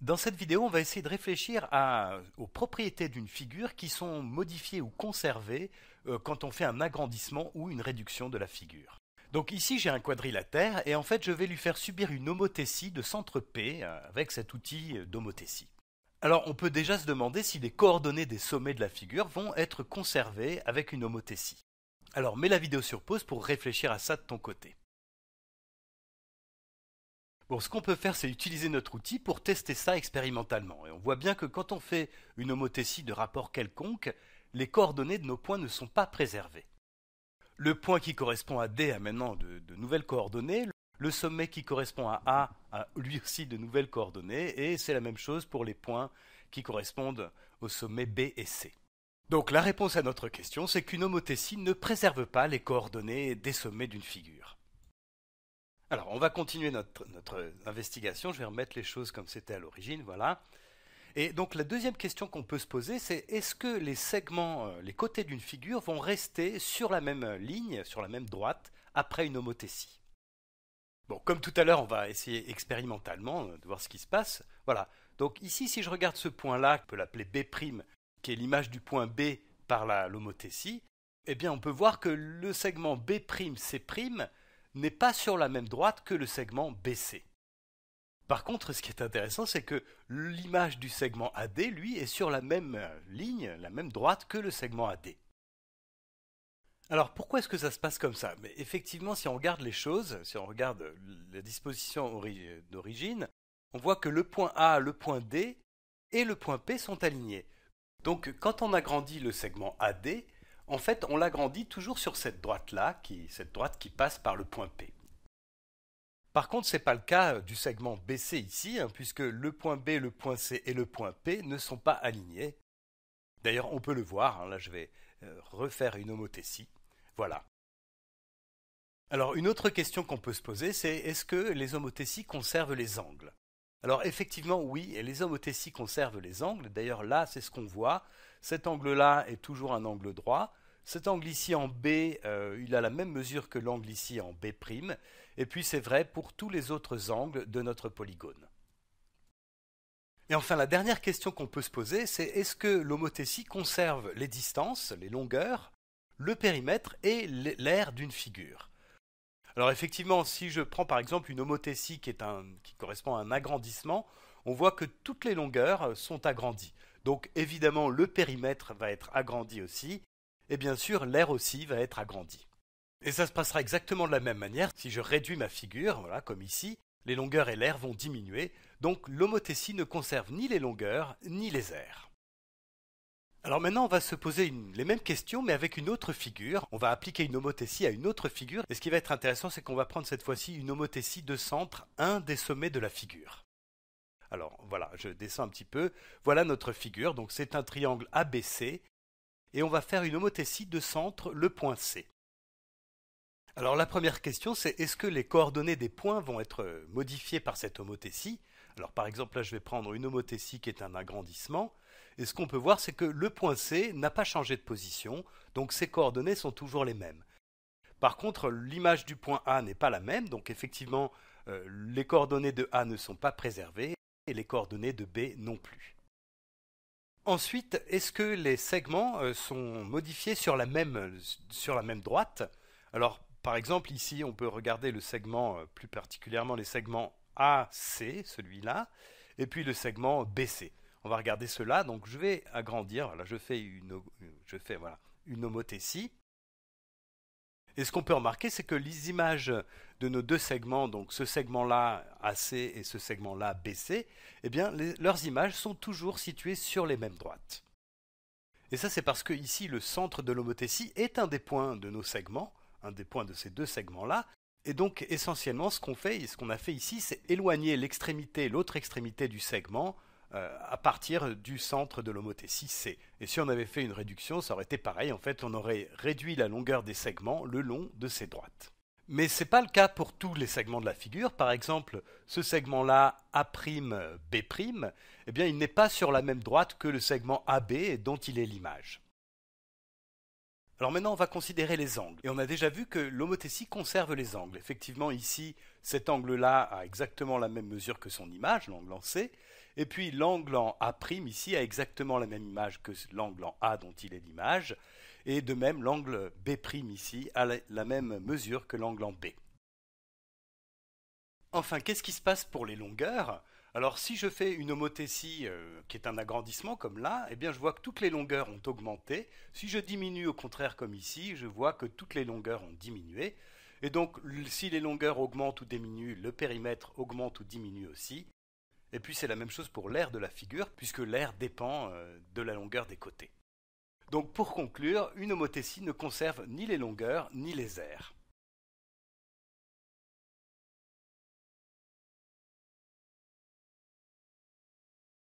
Dans cette vidéo, on va essayer de réfléchir aux propriétés d'une figure qui sont modifiées ou conservées euh, quand on fait un agrandissement ou une réduction de la figure. Donc ici j'ai un quadrilatère et en fait je vais lui faire subir une homothétie de centre P euh, avec cet outil euh, d'homothétie. Alors on peut déjà se demander si les coordonnées des sommets de la figure vont être conservées avec une homothétie. Alors mets la vidéo sur pause pour réfléchir à ça de ton côté ce qu'on peut faire, c'est utiliser notre outil pour tester ça expérimentalement. Et on voit bien que quand on fait une homothétie de rapport quelconque, les coordonnées de nos points ne sont pas préservées. Le point qui correspond à D a maintenant de, nouvelles coordonnées, le sommet qui correspond à A a lui aussi de nouvelles coordonnées, et c'est la même chose pour les points qui correspondent au sommet B et C. Donc la réponse à notre question, c'est qu'une homothétie ne préserve pas les coordonnées des sommets d'une figure. Alors, on va continuer notre, investigation. Je vais remettre les choses comme c'était à l'origine, voilà. Et donc, la deuxième question qu'on peut se poser, c'est est-ce que les segments, euh, les côtés d'une figure vont rester sur la même ligne, sur la même droite, après une homothétie Bon, comme tout à l'heure, on va essayer expérimentalement euh, de voir ce qui se passe. Voilà. Donc ici, si je regarde ce point-là, on peut l'appeler B', qui est l'image du point B par l'homothétie, eh bien on peut voir que le segment B'C' n'est pas sur la même droite que le segment BC. Par contre, ce qui est intéressant, c'est que l'image du segment AD, lui, est sur la même euh, ligne, la même droite que le segment AD. Alors pourquoi est-ce que ça se passe comme ça Mais effectivement, si on regarde les choses, si on regarde la disposition d'origine, on voit que le point A, le point D et le point P sont alignés. Donc quand on agrandit le segment AD, en fait, on l'agrandit toujours sur cette droite-là, cette droite qui passe par le point P. Par contre, ce n'est pas le cas euh, du segment BC ici, hein, puisque le point B, le point C et le point P ne sont pas alignés. D'ailleurs, on peut le voir, hein, là je vais euh, refaire une homothétie. Voilà. Alors, une autre question qu'on peut se poser, c'est est-ce que les homothéties conservent les angles alors effectivement oui, les homothéties conservent les angles, d'ailleurs là c'est ce qu'on voit, cet angle-là est toujours un angle droit. Cet angle ici en B, euh, il a la même mesure que l'angle ici en B'. Et puis c'est vrai pour tous les autres angles de notre polygone. Et enfin, la dernière question qu'on peut se poser, c'est est-ce que l'homothétie conserve les distances, les longueurs, le périmètre et l'aire d'une figure Alors effectivement, si je prends par exemple une homothétie qui correspond à un agrandissement, on voit que toutes les longueurs euh, sont agrandies. Donc évidemment, le périmètre va être agrandi aussi, et bien sûr, l'air aussi va être agrandi. Et ça se passera exactement de la même manière si je réduis ma figure, voilà, comme ici, les longueurs et l'air vont diminuer, donc l'homothétie ne conserve ni les longueurs ni les airs. Alors maintenant, on va se poser les mêmes questions, mais avec une autre figure. On va appliquer une homothétie à une autre figure, et ce qui va être intéressant, c'est qu'on va prendre cette fois-ci une homothétie de centre, un des sommets de la figure. Alors voilà, je descends un petit peu. Voilà notre figure, donc c'est un triangle ABC, et on va faire une homothétie de centre, le point C. Alors la première question, c'est est-ce que les coordonnées des points vont être euh, modifiées par cette homothétie Alors par exemple, là je vais prendre une homothétie qui est un agrandissement, et ce qu'on peut voir, c'est que le point C n'a pas changé de position, donc ses coordonnées sont toujours les mêmes. Par contre, l'image du point A n'est pas la même, donc effectivement, euh, les coordonnées de A ne sont pas préservées, et les coordonnées de B non plus. Ensuite, est-ce que les segments euh, sont modifiés sur la même, sur la même droite Alors, par exemple, ici, on peut regarder le segment, euh, plus particulièrement les segments AC, celui-là, et puis le segment BC. On va regarder cela, donc je vais agrandir, voilà, je fais une, je fais, une homothétie, et ce qu'on peut remarquer, c'est que les images de nos deux segments, donc ce segment-là AC et ce segment-là BC, eh bien, leurs images sont toujours situées sur les mêmes droites. Et ça, c'est parce que ici, le centre de l'homothétie est un des points de nos segments, un des points de ces deux segments-là. Et donc, essentiellement, ce qu'on fait, et ce qu'on a fait ici, c'est éloigner l'extrémité, l'autre extrémité du segment, euh, à partir du centre de l'homothétie C. Et si on avait fait une réduction, ça aurait été pareil. En fait, on aurait réduit la longueur des segments le long de ces droites. Mais ce n'est pas le cas pour tous les segments de la figure. Par exemple, ce segment-là, A'B', eh bien, il n'est pas sur la même droite que le segment AB dont il est l'image. Alors maintenant, on va considérer les angles. Et on a déjà vu que l'homothétie conserve les angles. Effectivement, ici, cet angle-là a exactement la même mesure que son image, l'angle en C. Et puis l'angle en A' ici a exactement la même image que l'angle en A dont il est l'image. Et de même, l'angle B' ici a la même mesure que l'angle en B. Enfin, qu'est-ce qui se passe pour les longueurs Alors si je fais une homothétie euh, qui est un agrandissement comme là, eh bien je vois que toutes les longueurs ont augmenté. Si je diminue au contraire comme ici, je vois que toutes les longueurs ont diminué. Et donc si les longueurs augmentent ou diminuent, le périmètre augmente ou diminue aussi. Et puis c'est la même chose pour l'air de la figure, puisque l'air dépend euh, de la longueur des côtés. Donc pour conclure, une homothétie ne conserve ni les longueurs ni les airs.